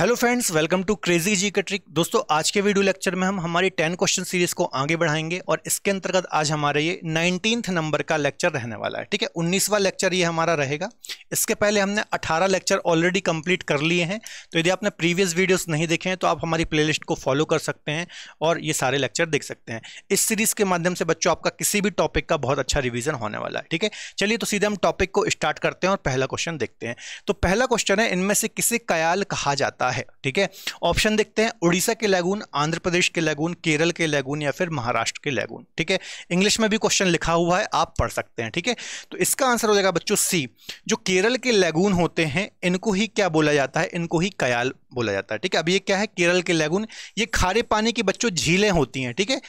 hello friends welcome to crazy ji का trick दोस्तों आज के वीडियो लेक्चर में हम हमारी टेन क्वेश्चन सीरीज को आगे बढ़ाएंगे और इसके अंतर्गत आज हमारा ये नाइनटीन नंबर का लेक्चर रहने वाला है ठीक है उन्नीसवा लेक्चर ये हमारा रहेगा इसके पहले हमने 18 लेक्चर ऑलरेडी कंप्लीट कर लिए हैं तो यदि आपने प्रीवियस वीडियोज़ नहीं देखे हैं तो आप हमारी प्ले को फॉलो कर सकते हैं और ये सारे लेक्चर देख सकते हैं इस सीरीज़ के माध्यम से बच्चों आपका किसी भी टॉपिक का बहुत अच्छा रिविजन होने वाला है ठीक है चलिए तो सीधे हम टॉपिक को स्टार्ट करते हैं और पहला क्वेश्चन देखते हैं तो पहला क्वेश्चन है इनमें से किसे कयाल कहा जाता है क्या है ठीक है ऑप्शन देखते हैं उड़ीसा के लैगून आंध्र प्रदेश के लैगून केरल के लैगून या फिर महाराष्ट्र के लैगून ठीक है इंग्लिश में भी क्वेश्चन लिखा हुआ है आप पढ़ सकते हैं ठीक है तो इसका आंसर हो जाएगा बच्चों सी जो केरल के लैगून होते हैं इनको ही क्या बोला जाता है इनको ही कयाल बोला जाता है ठीक है अब ये क्या है केरल के लैगून ये खारे पानी की बच्चों झीलें होती हैं ठीक है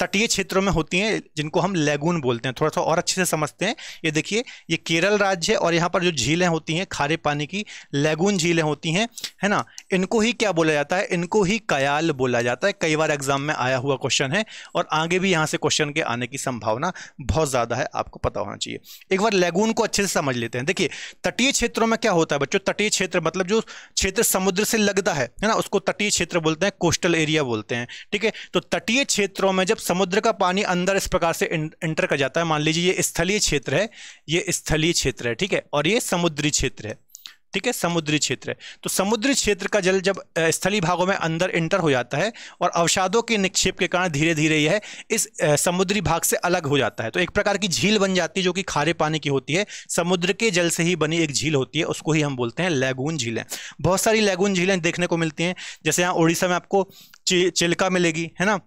तटीय क्षेत्रों में होती हैं जिनको हम लेगून बोलते हैं थोड़ा सा और अच्छे से समझते हैं ये देखिए ये केरल राज्य है और यहाँ पर जो झीलें होती हैं खारे पानी की लेगून झीलें होती हैं है ना इनको ही क्या बोला जाता है इनको ही कयाल बोला जाता है कई बार एग्जाम में आया हुआ क्वेश्चन है और आगे भी यहाँ से क्वेश्चन के आने की संभावना बहुत ज़्यादा है आपको पता होना चाहिए एक बार लेगून को अच्छे से समझ लेते हैं देखिए तटीय क्षेत्रों में क्या होता है बच्चों तटीय क्षेत्र मतलब जो क्षेत्र समुद्र से लगता है है ना उसको तटीय क्षेत्र बोलते हैं कोस्टल एरिया बोलते हैं ठीक है तो तटीय क्षेत्रों में जब समुद्र का पानी अंदर इस प्रकार से एंटर कर जाता है मान लीजिए ये स्थलीय क्षेत्र है ये स्थलीय क्षेत्र है ठीक है और ये समुद्री क्षेत्र है ठीक है समुद्री क्षेत्र है तो समुद्री क्षेत्र का जल जब स्थलीय भागों में अंदर इंटर हो जाता है और अवसादों के निक्षेप के कारण धीरे धीरे यह इस समुद्री भाग से अलग हो जाता है तो एक प्रकार की झील बन जाती है जो कि खारे पानी की होती है समुद्र के जल से ही बनी एक झील होती है उसको ही हम बोलते हैं लैगून झीलें बहुत सारी लैगून झीलें देखने को मिलती हैं जैसे यहाँ उड़ीसा में आपको चिल्का मिलेगी है ना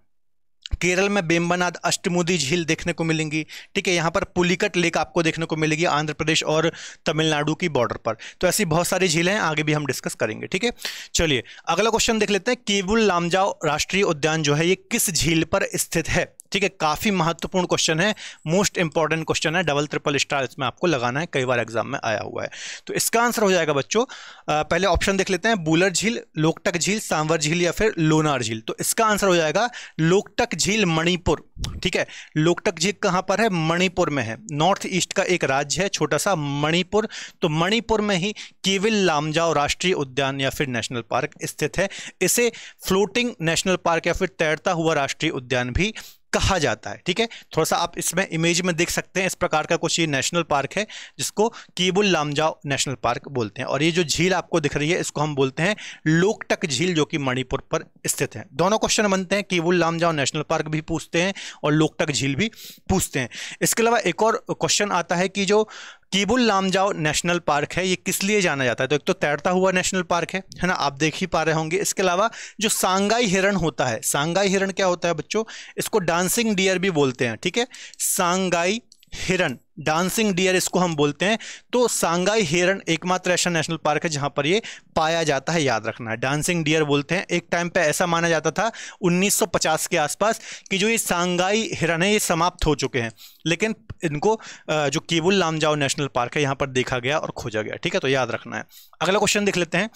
केरल में बेम्बनाद अष्टमुदी झील देखने को मिलेंगी ठीक है यहाँ पर पुलिकट लेक आपको देखने को मिलेगी आंध्र प्रदेश और तमिलनाडु की बॉर्डर पर तो ऐसी बहुत सारी झीलें हैं आगे भी हम डिस्कस करेंगे ठीक है चलिए अगला क्वेश्चन देख लेते हैं केबुल लामजाओ राष्ट्रीय उद्यान जो है ये किस झील पर स्थित है ठीक है काफ़ी महत्वपूर्ण क्वेश्चन है मोस्ट इंपॉर्टेंट क्वेश्चन है डबल ट्रिपल स्टार इसमें आपको लगाना है कई बार एग्जाम में आया हुआ है तो इसका आंसर हो जाएगा बच्चों पहले ऑप्शन देख लेते हैं बुलर झील लोकटक झील सांवर झील या फिर लोनार झील तो इसका आंसर हो जाएगा लोकटक झील मणिपुर ठीक है लोकटक झील कहाँ पर है मणिपुर में है नॉर्थ ईस्ट का एक राज्य है छोटा सा मणिपुर तो मणिपुर में ही केविल लामजाओ राष्ट्रीय उद्यान या फिर नेशनल पार्क स्थित है इसे फ्लोटिंग नेशनल पार्क या फिर तैरता हुआ राष्ट्रीय उद्यान भी कहा जाता है ठीक है थोड़ा सा आप इसमें इमेज में देख सकते हैं इस प्रकार का कुछ ये नेशनल पार्क है जिसको केबुल लामजाओ नेशनल पार्क बोलते हैं और ये जो झील आपको दिख रही है इसको हम बोलते हैं लोकटक झील जो कि मणिपुर पर स्थित है दोनों क्वेश्चन बनते हैं केबुल लामजाओ नेशनल पार्क भी पूछते हैं और लोकटक झील भी पूछते हैं इसके अलावा एक और क्वेश्चन आता है कि जो कीबुल लामजाओ नेशनल पार्क है ये किस लिए जाना जाता है तो एक तो तैरता हुआ नेशनल पार्क है है ना आप देख ही पा रहे होंगे इसके अलावा जो सांगाई हिरण होता है सांगाई हिरण क्या होता है बच्चों इसको डांसिंग डियर भी बोलते हैं ठीक है सांगाई हिरण डांसिंग डियर इसको हम बोलते हैं तो सांगाई हिरण एकमात्र ऐसा नेशनल पार्क है जहां पर ये पाया जाता है याद रखना है डांसिंग डियर बोलते हैं एक टाइम पे ऐसा माना जाता था 1950 के आसपास कि जो ये सांगाई हिरण है ये समाप्त हो चुके हैं लेकिन इनको जो केबुल लामजाओ नेशनल पार्क है यहाँ पर देखा गया और खोजा गया ठीक है तो याद रखना है अगला क्वेश्चन देख लेते हैं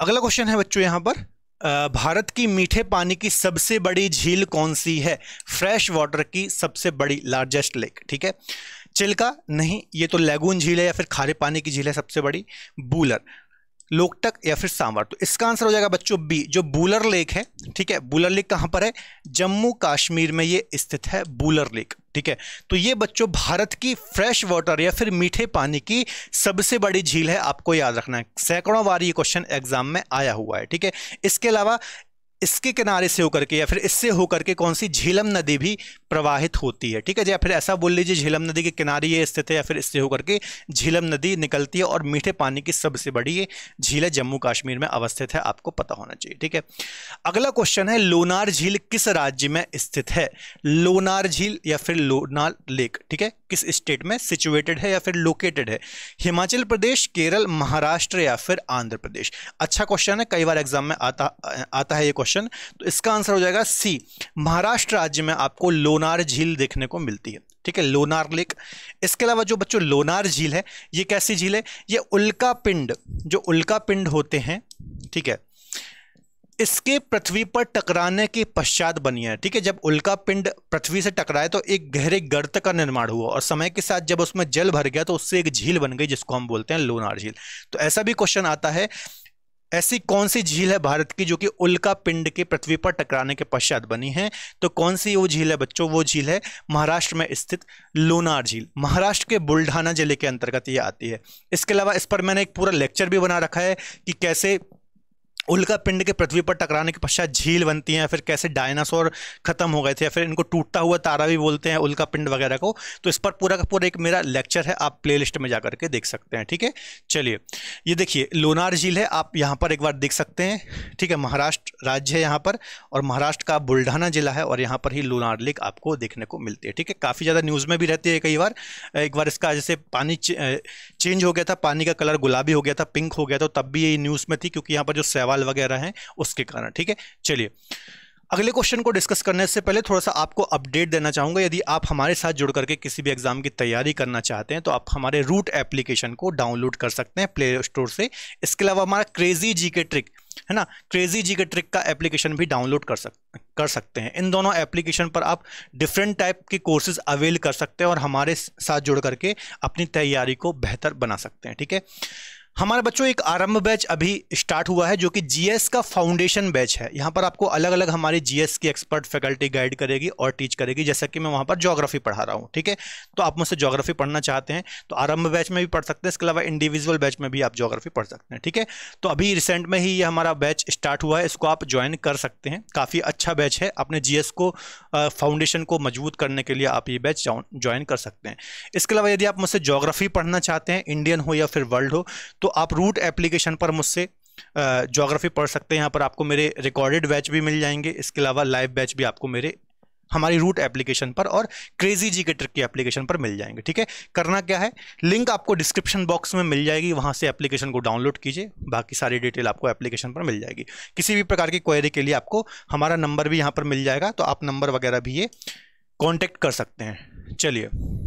अगला क्वेश्चन है बच्चों यहाँ पर भारत की मीठे पानी की सबसे बड़ी झील कौन सी है फ्रेश वाटर की सबसे बड़ी लार्जेस्ट लेक ठीक है चिल्का नहीं ये तो लेगून झील है या फिर खारे पानी की झील है सबसे बड़ी बूलर लोकटक या फिर सांवर तो इसका आंसर हो जाएगा बच्चों बी जो बूलर लेक है ठीक है बूलर लेक कहाँ पर है जम्मू कश्मीर में ये स्थित है बूलर लेक ठीक है तो ये बच्चों भारत की फ्रेश वाटर या फिर मीठे पानी की सबसे बड़ी झील है आपको याद रखना है सैकड़ों बार ये क्वेश्चन एग्जाम में आया हुआ है ठीक है इसके अलावा इसके किनारे से होकर के या फिर इससे होकर के कौन सी झीलम नदी भी प्रवाहित होती है ठीक है या फिर ऐसा बोल लीजिए झीलम नदी के किनारे ये स्थित है या फिर इससे होकर के झीलम नदी निकलती है और मीठे पानी की सबसे बड़ी झील है जम्मू कश्मीर में अवस्थित है आपको पता होना चाहिए ठीक है अगला क्वेश्चन है लोनार झील किस राज्य में स्थित है लोनार झील या फिर लोनार लेक ठीक है किस स्टेट में सिचुएटेड है या फिर लोकेटेड है हिमाचल प्रदेश केरल महाराष्ट्र या फिर आंध्र प्रदेश अच्छा क्वेश्चन है कई बार एग्जाम में आता आता है ये क्वेश्चन क्वेश्चन तो इसका आंसर हो जाएगा सी महाराष्ट्र राज्य में आपको लोनार झील देखने को मिलती है ठीक है लोनार लेक इसके अलावा जो बच्चों लोनार झील है ये कैसी झील है ये उल्का पिंड जो उल्का पिंड होते हैं ठीक है इसके पृथ्वी पर टकराने के पश्चात बनी है ठीक है जब उल्का पिंड पृथ्वी से टकराए तो एक गहरे गर्त का निर्माण हुआ और समय के साथ जब उसमें जल भर गया तो उससे एक झील बन गई जिसको हम बोलते हैं लोनार झील तो ऐसा भी क्वेश्चन आता है ऐसी कौन सी झील है भारत की जो कि उल्का पिंड के पृथ्वी पर टकराने के पश्चात बनी है तो कौन सी वो झील है बच्चों वो झील है महाराष्ट्र में स्थित लोनार झील महाराष्ट्र के बुल्ढाना जिले के अंतर्गत ये आती है इसके अलावा इस पर मैंने एक पूरा लेक्चर भी बना रखा है कि कैसे उल्का पिंड के पृथ्वी पर टकराने के पश्चात झील बनती है फिर कैसे डायनासोर खत्म हो गए थे या फिर इनको टूटता हुआ तारा भी बोलते हैं उल्का पिंड वगैरह को तो इस पर पूरा का पूरा एक मेरा लेक्चर है आप प्लेलिस्ट में जा करके देख सकते हैं ठीक है चलिए ये देखिए लोनार झील है आप यहाँ पर एक बार देख सकते हैं ठीक है महाराष्ट्र राज्य है यहाँ पर और महाराष्ट्र का बुल्ढाना जिला है और यहाँ पर ही लोनार लेक आपको देखने को मिलती है ठीक है काफ़ी ज़्यादा न्यूज़ में भी रहती है कई बार एक बार इसका जैसे पानी चेंज हो गया था पानी का कलर गुलाबी हो गया था पिंक हो गया था तब भी ये न्यूज़ में थी क्योंकि यहाँ पर जो सेवा भोपाल वगैरह हैं उसके कारण ठीक है चलिए अगले क्वेश्चन को डिस्कस करने से पहले थोड़ा सा आपको अपडेट देना चाहूँगा यदि आप हमारे साथ जुड़ करके किसी भी एग्जाम की तैयारी करना चाहते हैं तो आप हमारे रूट एप्लीकेशन को डाउनलोड कर सकते हैं प्ले स्टोर से इसके अलावा हमारा क्रेजी जी के ट्रिक है ना क्रेजी जी के ट्रिक का एप्लीकेशन भी डाउनलोड कर सक कर सकते हैं इन दोनों एप्लीकेशन पर आप डिफरेंट टाइप के कोर्सेज अवेल कर सकते हैं और हमारे साथ जुड़ करके अपनी तैयारी को बेहतर बना सकते हैं ठीक है हमारे बच्चों एक आरंभ बैच अभी स्टार्ट हुआ है जो कि जीएस का फाउंडेशन बैच है यहाँ पर आपको अलग अलग हमारी जीएस की एक्सपर्ट फैकल्टी गाइड करेगी और टीच करेगी जैसा कि मैं वहाँ पर ज्योग्राफी पढ़ा रहा हूँ ठीक है तो आप मुझसे ज्योग्राफी पढ़ना चाहते हैं तो आरंभ बैच में भी पढ़ सकते हैं इसके अलावा इंडिविजुअल बैच में भी आप जोग्राफी पढ़ सकते हैं ठीक है तो अभी रिसेंट में ही ये हमारा बैच स्टार्ट हुआ है इसको आप ज्वाइन कर सकते हैं काफ़ी अच्छा बैच है अपने जी को फाउंडेशन को मजबूत करने के लिए आप ये बैच ज्वाइन कर सकते हैं इसके अलावा यदि आप मुझसे ज्योग्राफी पढ़ना चाहते हैं इंडियन हो या फिर वर्ल्ड हो तो तो आप रूट एप्लीकेशन पर मुझसे जोग्राफी पढ़ सकते हैं यहाँ पर आपको मेरे रिकॉर्डेड बैच भी मिल जाएंगे इसके अलावा लाइव बैच भी आपको मेरे हमारी रूट एप्लीकेशन पर और क्रेजी जी के ट्रिक की एप्लीकेशन पर मिल जाएंगे ठीक है करना क्या है लिंक आपको डिस्क्रिप्शन बॉक्स में मिल जाएगी वहाँ से एप्लीकेशन को डाउनलोड कीजिए बाकी सारी डिटेल आपको एप्लीकेशन पर मिल जाएगी किसी भी प्रकार की क्वेरी के लिए आपको हमारा नंबर भी यहाँ पर मिल जाएगा तो आप नंबर वगैरह भी ये कॉन्टैक्ट कर सकते हैं चलिए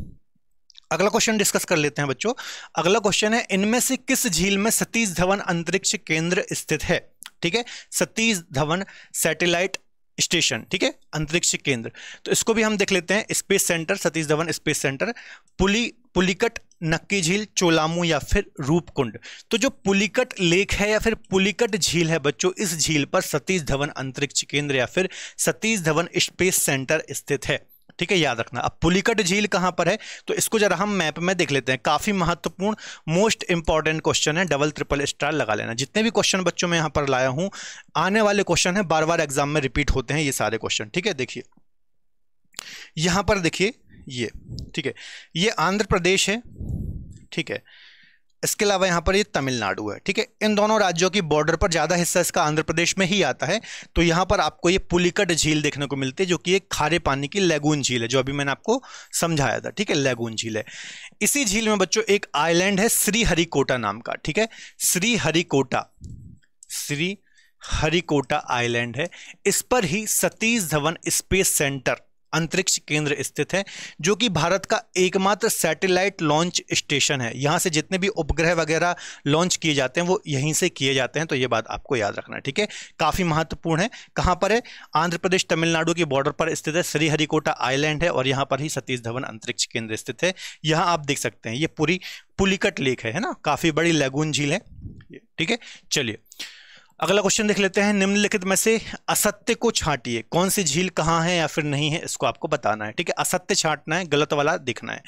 अगला क्वेश्चन डिस्कस कर लेते हैं बच्चों अगला क्वेश्चन है इनमें से किस झील में सतीश धवन अंतरिक्ष केंद्र स्थित है ठीक है सतीश धवन सैटेलाइट स्टेशन ठीक है अंतरिक्ष केंद्र तो इसको भी हम देख लेते हैं space centre Satish Dhawan space centre पुली पुलिकट नक्की झील चोलामू या फिर रूपकुंड तो जो पुलिकट लेक है या फिर पुलिकट झील है बच्चों इस झील पर सतीश धवन अंतरिक्ष केंद्र या फिर सतीश धवन स्पेस सेंटर स्थित है ठीक है याद रखना अब पुलिकट झील कहाँ पर है तो इसको जरा हम मैप में देख लेते हैं काफ़ी महत्वपूर्ण मोस्ट इंपॉर्टेंट क्वेश्चन है डबल ट्रिपल स्टार लगा लेना जितने भी क्वेश्चन बच्चों में यहाँ पर लाया हूँ आने वाले क्वेश्चन है बार बार एग्जाम में रिपीट होते हैं ये सारे क्वेश्चन ठीक है देखिए यहाँ पर देखिए ये ठीक है ये आंध्र प्रदेश है ठीक है इसके अलावा यहाँ पर ये तमिलनाडु है ठीक है इन दोनों राज्यों की बॉर्डर पर ज़्यादा हिस्सा इसका आंध्र प्रदेश में ही आता है तो यहाँ पर आपको ये पुलिकट झील देखने को मिलती है जो कि एक खारे पानी की लैगून झील है जो अभी मैंने आपको समझाया था ठीक है लैगून झील है इसी झील में बच्चों एक आइलैंड है श्रीहरिकोटा नाम का ठीक है श्रीहरिकोटा श्री हरिकोटा आइलैंड है इस पर ही सतीश धवन स्पेस सेंटर अंतरिक्ष केंद्र स्थित है जो कि भारत का एकमात्र सैटेलाइट लॉन्च स्टेशन है यहाँ से जितने भी उपग्रह वगैरह लॉन्च किए जाते हैं वो यहीं से किए जाते हैं तो ये बात आपको याद रखना है ठीक है काफ़ी महत्वपूर्ण है कहाँ पर है आंध्र प्रदेश तमिलनाडु के बॉर्डर पर स्थित है श्रीहरिकोटा आइलैंड है और यहाँ पर ही सतीश धवन अंतरिक्ष केंद्र स्थित है यहाँ आप देख सकते हैं ये पूरी पुलिकट लेक है, ना काफ़ी बड़ी लेगून झील है ठीक है चलिए अगला क्वेश्चन देख लेते हैं निम्नलिखित में से असत्य को छाटिए कौन सी झील कहाँ है या फिर नहीं है इसको आपको बताना है ठीक है असत्य छाटना है गलत वाला दिखना है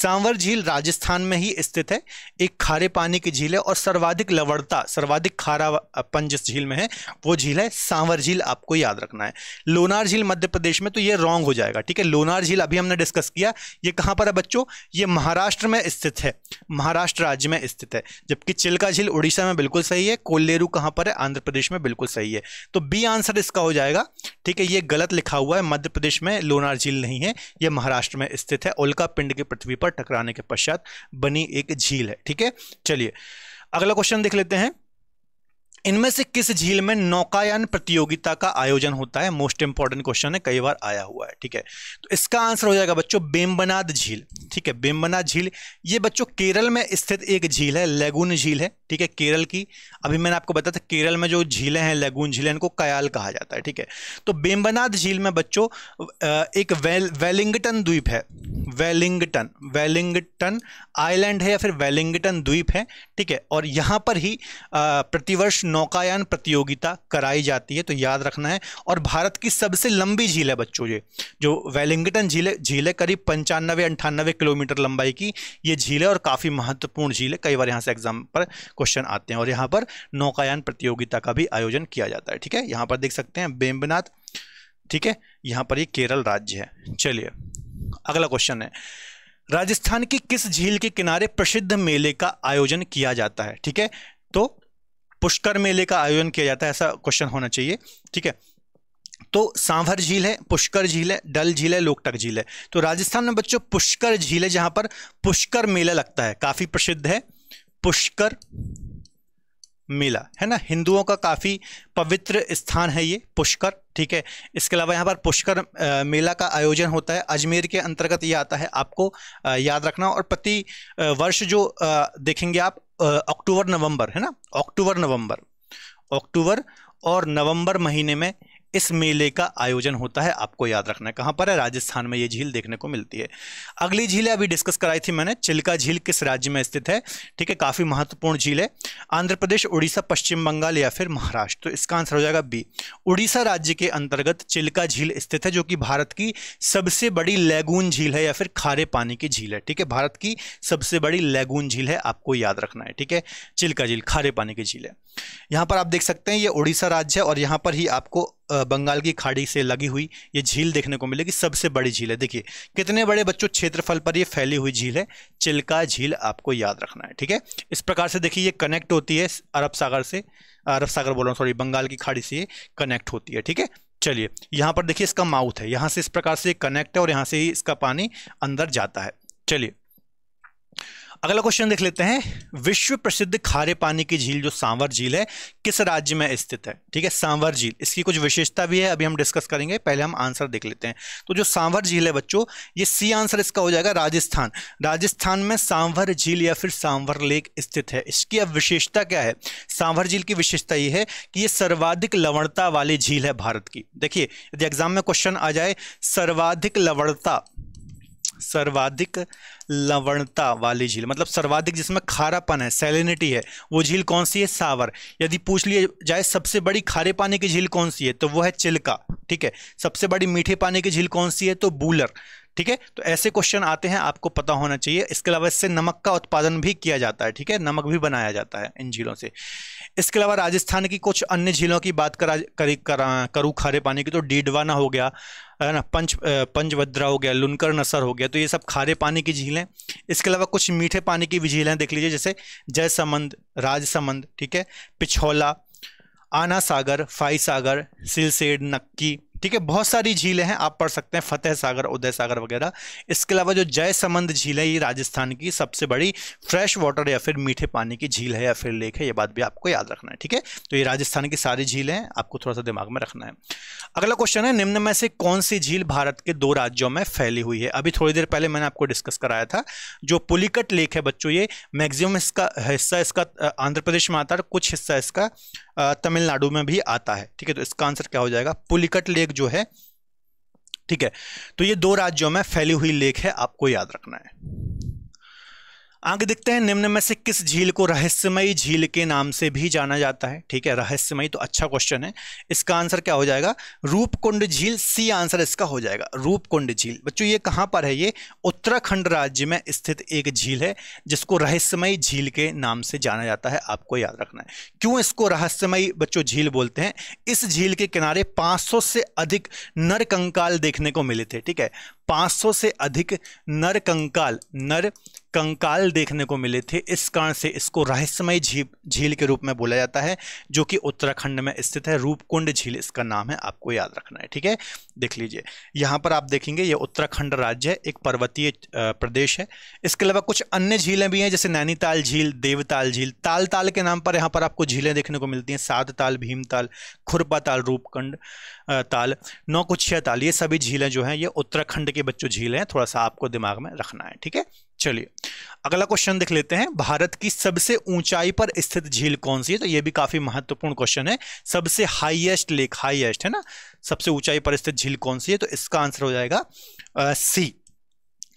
सांवर झील राजस्थान में ही स्थित है एक खारे पानी की झील है और सर्वाधिक लवड़ता सर्वाधिक खारापन जिस झील में है वो झील है सांवर झील आपको याद रखना है लोनार झील मध्य प्रदेश में तो ये रॉन्ग हो जाएगा ठीक है लोनार झील अभी हमने डिस्कस किया ये कहाँ पर है बच्चों ये महाराष्ट्र में स्थित है महाराष्ट्र राज्य में स्थित है जबकि चिल्का झील उड़ीसा में बिल्कुल सही है कोल्लेरू कहाँ पर है आंध्र प्रदेश में बिल्कुल सही है तो बी आंसर इसका हो जाएगा ठीक है ये गलत लिखा हुआ है मध्य प्रदेश में लोनार झील नहीं है ये महाराष्ट्र में स्थित है ओलका पिंड की पृथ्वी पर टकराने के पश्चात बनी एक झील है ठीक है चलिए अगला क्वेश्चन देख लेते हैं इनमें से किस झील में नौकायन प्रतियोगिता का आयोजन होता है मोस्ट इंपॉर्टेंट क्वेश्चन है कई बार आया हुआ है ठीक है तो इसका आंसर हो जाएगा बच्चों बेम्बनाद झील ठीक है बेम्बनाद झील ये बच्चों केरल में स्थित एक झील है लेगुन झील है ठीक है केरल की अभी मैंने आपको बताया था केरल में जो झीलें हैं लेगून झीलें इनको कयाल कहा जाता है ठीक है तो बेम्बनाथ झील में बच्चों एक वेल वेलिंगटन द्वीप है वेलिंगटन वेलिंगटन आइलैंड है या फिर वेलिंगटन द्वीप है ठीक है और यहाँ पर ही प्रतिवर्ष नौकायान प्रतियोगिता कराई जाती है तो याद रखना है और भारत की सबसे लंबी झील है बच्चों ये जो वेलिंगटन झील झील है करीब पंचानवे अंठानवे किलोमीटर लंबाई की ये झील है और काफ़ी महत्वपूर्ण झील है कई बार यहाँ से एग्जाम पर क्वेश्चन आते हैं और यहाँ पर नौकायान प्रतियोगिता का भी आयोजन किया जाता है ठीक है यहाँ पर देख सकते हैं बेम्बनाथ ठीक है यहाँ पर ये केरल राज्य है चलिए अगला क्वेश्चन है राजस्थान की किस झील के किनारे प्रसिद्ध मेले का आयोजन किया जाता है ठीक है तो पुष्कर मेले का आयोजन किया जाता है ऐसा क्वेश्चन होना चाहिए ठीक है तो सांभर झील है पुष्कर झील है डल झील है लोकटक झील है तो राजस्थान में बच्चों पुष्कर झील है जहां पर पुष्कर मेला लगता है काफ़ी प्रसिद्ध है पुष्कर मेला है ना हिंदुओं का काफ़ी पवित्र स्थान है ये पुष्कर ठीक है इसके अलावा यहाँ पर पुष्कर मेला का आयोजन होता है अजमेर के अंतर्गत ये आता है आपको याद रखना और प्रति वर्ष जो देखेंगे आप अक्टूबर नवंबर है ना अक्टूबर नवंबर अक्टूबर और नवंबर महीने में इस मेले का आयोजन होता है आपको याद रखना है कहाँ पर है राजस्थान में ये झील देखने को मिलती है अगली झील अभी डिस्कस कराई थी मैंने चिल्का झील किस राज्य में स्थित है ठीक है काफ़ी महत्वपूर्ण झील है आंध्र प्रदेश उड़ीसा पश्चिम बंगाल या फिर महाराष्ट्र तो इसका आंसर हो जाएगा बी उड़ीसा राज्य के अंतर्गत चिल्का झील स्थित है जो कि भारत की सबसे बड़ी लैगून झील है या फिर खारे पानी की झील है ठीक है भारत की सबसे बड़ी लैगून झील है आपको याद रखना है ठीक है चिल्का झील खारे पानी की झील है यहाँ पर आप देख सकते हैं ये उड़ीसा राज्य है और यहाँ पर ही आपको बंगाल की खाड़ी से लगी हुई ये झील देखने को मिलेगी सबसे बड़ी झील है देखिए कितने बड़े बच्चों क्षेत्रफल पर ये फैली हुई झील है चिल्का झील आपको याद रखना है ठीक है इस प्रकार से देखिए ये कनेक्ट होती है अरब सागर से अरब सागर बोल रहा हूँ सॉरी बंगाल की खाड़ी से ये कनेक्ट होती है ठीक है चलिए यहाँ पर देखिए इसका माउथ है यहाँ से इस प्रकार से कनेक्ट है और यहाँ से ही इसका पानी अंदर जाता है चलिए अगला क्वेश्चन देख लेते हैं विश्व प्रसिद्ध खारे पानी की झील जो सांवर झील है किस राज्य में स्थित है ठीक है सांवर झील इसकी कुछ विशेषता भी है अभी हम डिस्कस करेंगे पहले हम आंसर देख लेते हैं तो जो सांवर झील है बच्चों ये सी आंसर इसका हो जाएगा राजस्थान राजस्थान में सांवर झील या फिर सांवर लेक स्थित है इसकी अब विशेषता क्या है सांवर झील की विशेषता ये है कि ये सर्वाधिक लवणता वाली झील है भारत की देखिए यदि एग्जाम में क्वेश्चन आ जाए सर्वाधिक लवणता सर्वाधिक लवणता वाली झील मतलब सर्वाधिक जिसमें खारापन है सैलिनिटी है वो झील कौन सी है सावर यदि पूछ लिए जाए सबसे बड़ी खारे पानी की झील कौन सी है तो वो है चिल्का ठीक है सबसे बड़ी मीठे पानी की झील कौन सी है तो बूलर ठीक है तो ऐसे क्वेश्चन आते हैं आपको पता होना चाहिए इसके अलावा इससे नमक का उत्पादन भी किया जाता है ठीक है नमक भी बनाया जाता है इन झीलों से इसके अलावा राजस्थान की कुछ अन्य झीलों की बात करा करी करा करूँ खारे पानी की तो डीडवाना हो गया है ना पंच पंचभद्रा हो गया लुनकर नसर हो गया तो ये सब खारे पानी की झीलें इसके अलावा कुछ मीठे पानी की भी झीलें देख लीजिए जैसे जयसमंद राजसमंद ठीक है पिछौला आना सागर फाई सागर सिलसेड नक्की ठीक है बहुत सारी झीलें हैं आप पढ़ सकते हैं फतेह सागर उदय सागर वगैरह इसके अलावा जो जयसमंद झील है ये राजस्थान की सबसे बड़ी फ्रेश वाटर या फिर मीठे पानी की झील है या फिर लेक है ये बात भी आपको याद रखना है ठीक है तो ये राजस्थान की सारी झीलें हैं आपको थोड़ा सा दिमाग में रखना है अगला क्वेश्चन है निम्न में से कौन सी झील भारत के दो राज्यों में फैली हुई है अभी थोड़ी देर पहले मैंने आपको डिस्कस कराया था जो पुलिकट लेक है बच्चों ये मैक्सिमम इसका हिस्सा इसका आंध्र प्रदेश में आता है कुछ हिस्सा इसका तमिलनाडु में भी आता है ठीक है तो इसका आंसर क्या हो जाएगा पुलिकट लेक लेक जो है ठीक है तो ये दो राज्यों में फैली हुई लेक है आपको याद रखना है आगे देखते हैं निम्न में से किस झील को रहस्यमयी झील के नाम से भी जाना जाता है ठीक है रहस्यमयी तो अच्छा क्वेश्चन है इसका आंसर क्या हो जाएगा रूपकुंड झील सी आंसर इसका हो जाएगा रूपकुंड झील बच्चों ये कहाँ पर है ये उत्तराखंड राज्य में स्थित एक झील है जिसको रहस्यमयी झील के नाम से जाना जाता है आपको याद रखना है क्यों इसको रहस्यमयी बच्चों झील बोलते हैं इस झील के किनारे पाँच से अधिक नर कंकाल देखने को मिले थे ठीक है 500 से अधिक नर कंकाल नर कंकाल देखने को मिले थे इस कारण से इसको रहस्यमय झील झील के रूप में बोला जाता है जो कि उत्तराखंड में स्थित है रूपकुंड झील इसका नाम है आपको याद रखना है ठीक है देख लीजिए यहाँ पर आप देखेंगे ये उत्तराखंड राज्य है एक पर्वतीय प्रदेश है इसके अलावा कुछ अन्य झीलें भी हैं जैसे नैनीताल झील देवताल झील ताल ताल के नाम पर यहाँ पर आपको झीलें देखने को मिलती हैं सात ताल भीमताल खुरपा ताल रूपकुंड ताल नौकुछिया ताल ये सभी झीलें जो हैं ये उत्तराखंड के बच्चों झीलें हैं थोड़ा सा आपको दिमाग में रखना है ठीक है चलिए अगला क्वेश्चन देख लेते हैं भारत की सबसे ऊंचाई पर स्थित झील कौन सी है तो ये भी काफी महत्वपूर्ण क्वेश्चन है सबसे हाईएस्ट लेक हाईएस्ट है ना सबसे ऊंचाई पर स्थित झील कौन सी है तो इसका आंसर हो जाएगा आ, सी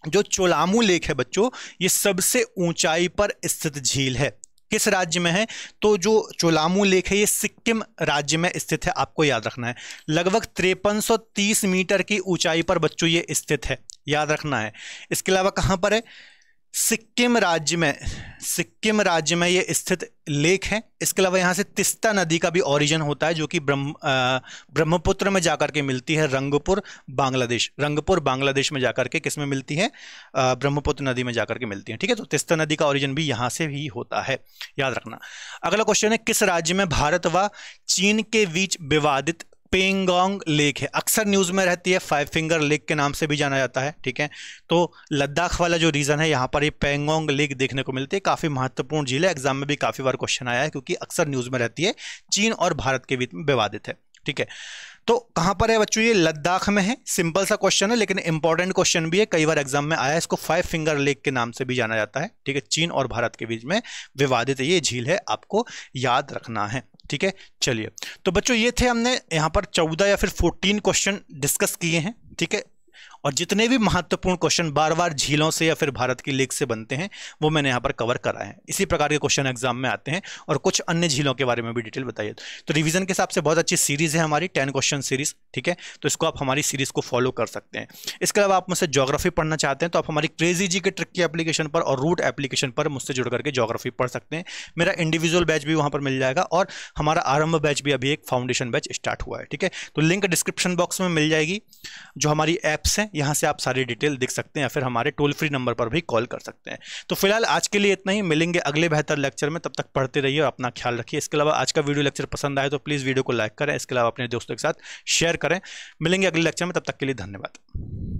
जो चोलामू लेक है बच्चों ये सबसे ऊंचाई पर स्थित झील है किस राज्य में है तो जो चोलामू लेक है ये सिक्किम राज्य में स्थित है आपको याद रखना है लगभग 5330 मीटर की ऊंचाई पर बच्चों ये स्थित है याद रखना है इसके अलावा कहाँ पर है सिक्किम राज्य में सिक्किम राज्य में ये स्थित लेक है इसके अलावा यहाँ से तिस्ता नदी का भी ओरिजिन होता है जो कि ब्रह्म ब्रह्मपुत्र में जाकर के मिलती है रंगपुर बांग्लादेश रंगपुर बांग्लादेश में जाकर के किस में मिलती है ब्रह्मपुत्र नदी में जाकर के मिलती है ठीक है तो तिस्ता नदी का ओरिजिन भी यहाँ से ही होता है याद रखना अगला क्वेश्चन है किस राज्य में भारत व चीन के बीच विवादित पेंगोंग लेक है अक्सर न्यूज़ में रहती है फाइव फिंगर लेक के नाम से भी जाना जाता है ठीक है तो लद्दाख वाला जो रीज़न है यहाँ पर ये पेंगोंग लेक देखने को मिलती है काफ़ी महत्वपूर्ण झील है एग्जाम में भी काफ़ी बार क्वेश्चन आया है क्योंकि अक्सर न्यूज़ में रहती है चीन और भारत के बीच में विवादित है ठीक है तो कहाँ पर है बच्चों ये लद्दाख में है सिंपल सा क्वेश्चन है लेकिन इंपॉर्टेंट क्वेश्चन भी है कई बार एग्जाम में आया इसको फाइव फिंगर लेक के नाम से भी जाना जाता है ठीक है चीन और भारत के बीच में विवादित ये झील है आपको याद रखना है ठीक है चलिए तो बच्चों ये थे हमने यहाँ पर चौदह या फिर फोर्टीन क्वेश्चन डिस्कस किए हैं ठीक है और जितने भी महत्वपूर्ण क्वेश्चन बार बार झीलों से या फिर भारत की लेक से बनते हैं वो मैंने यहाँ पर कवर करा है इसी प्रकार के क्वेश्चन एग्जाम में आते हैं और कुछ अन्य झीलों के बारे में भी डिटेल बताइए तो रिविजन के हिसाब से बहुत अच्छी सीरीज़ है हमारी टेन क्वेश्चन सीरीज़ ठीक है तो इसको आप हमारी सीरीज़ को फॉलो कर सकते हैं इसके अलावा आप मुझसे जोग्राफी पढ़ना चाहते हैं तो आप हमारी क्रेजी जी के ट्रिक की एप्लीकेशन पर और रूट एप्लीकेशन पर मुझसे जुड़ करके जोग्राफी पढ़ सकते हैं मेरा इंडिविजुअल बैच भी वहाँ पर मिल जाएगा और हमारा आरंभ बैच भी अभी एक फाउंडेशन बैच स्टार्ट हुआ है ठीक है तो लिंक डिस्क्रिप्शन बॉक्स में मिल जाएगी जो हमारी ऐप्स हैं यहाँ से आप सारी डिटेल देख सकते हैं या फिर हमारे टोल फ्री नंबर पर भी कॉल कर सकते हैं तो फिलहाल आज के लिए इतना ही मिलेंगे अगले बेहतर लेक्चर में तब तक पढ़ते रहिए और अपना ख्याल रखिए इसके अलावा आज का वीडियो लेक्चर पसंद आए तो प्लीज़ वीडियो को लाइक करें इसके अलावा अपने दोस्तों के साथ शेयर करें मिलेंगे अगले लेक्चर में तब तक के लिए धन्यवाद